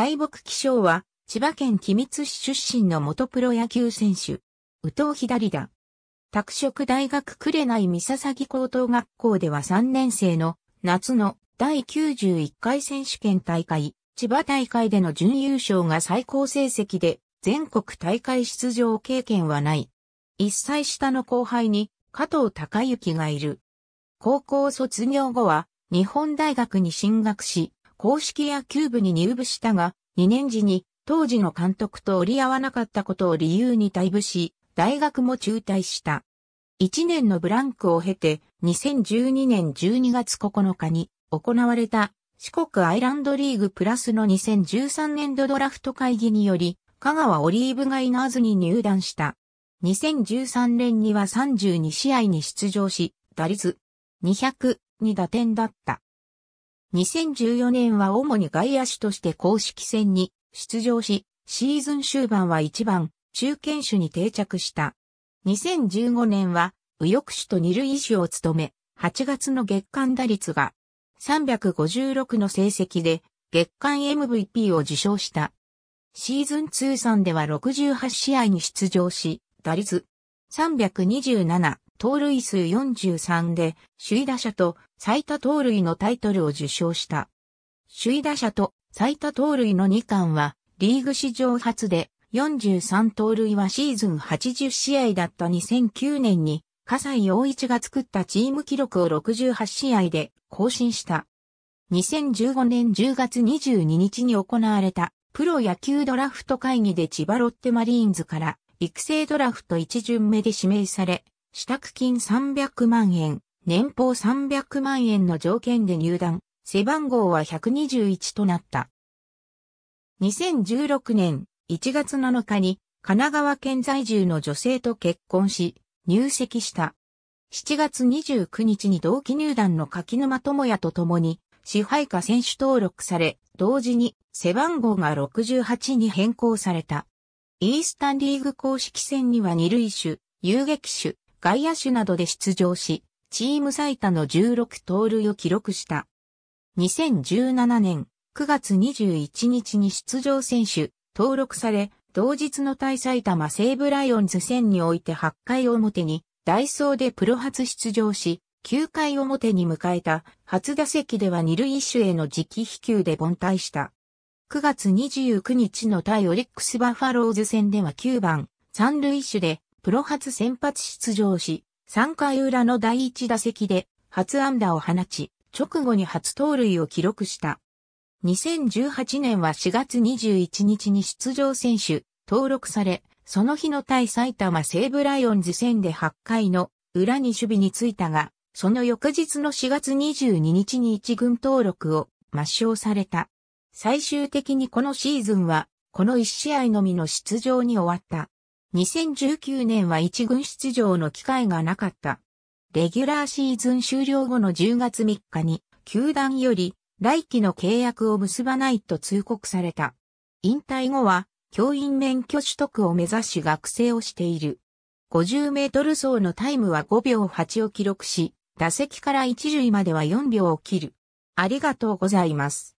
大木希少は、千葉県君津市出身の元プロ野球選手。宇藤左だ。拓殖大学紅内三崎高等学校では3年生の夏の第91回選手権大会、千葉大会での準優勝が最高成績で、全国大会出場経験はない。1歳下の後輩に加藤隆之がいる。高校卒業後は日本大学に進学し、公式野球部に入部したが、2年時に当時の監督と折り合わなかったことを理由に退部し、大学も中退した。1年のブランクを経て、2012年12月9日に行われた四国アイランドリーグプラスの2013年度ドラフト会議により、香川オリーブガイナーズに入団した。2013年には32試合に出場し、打率202打点だった。2014年は主に外野手として公式戦に出場し、シーズン終盤は1番、中堅手に定着した。2015年は右翼手と二塁手を務め、8月の月間打率が356の成績で月間 MVP を受賞した。シーズン通算では68試合に出場し、打率327、盗塁数43で、首位打者と最多盗塁のタイトルを受賞した。首位打者と最多盗塁の2冠は、リーグ史上初で、43盗塁はシーズン80試合だった2009年に、笠井陽一が作ったチーム記録を68試合で更新した。2015年10月22日に行われたプロ野球ドラフト会議で千葉ロッテマリーンズから育成ドラフト1巡目で指名され、支度金300万円、年俸300万円の条件で入団、背番号は121となった。2016年1月7日に神奈川県在住の女性と結婚し、入籍した。7月29日に同期入団の柿沼智也と共に支配下選手登録され、同時に背番号が68に変更された。イースタンリーグ公式戦には二塁手、遊撃手、外野手などで出場し、チーム最多の16盗塁を記録した。2017年9月21日に出場選手、登録され、同日の対埼玉西武ライオンズ戦において8回表に、ダイソーでプロ初出場し、9回表に迎えた初打席では二塁手への直飛球で凡退した。9月29日の対オリックスバファローズ戦では9番、三塁手でプロ初先発出場し、3回裏の第1打席で初安打を放ち、直後に初盗塁を記録した。2018年は4月21日に出場選手、登録され、その日の対埼玉西武ライオンズ戦で8回の裏に守備についたが、その翌日の4月22日に一軍登録を抹消された。最終的にこのシーズンは、この1試合のみの出場に終わった。2019年は一軍出場の機会がなかった。レギュラーシーズン終了後の10月3日に、球団より来期の契約を結ばないと通告された。引退後は、教員免許取得を目指し学生をしている。50メートル走のタイムは5秒8を記録し、打席から一塁までは4秒を切る。ありがとうございます。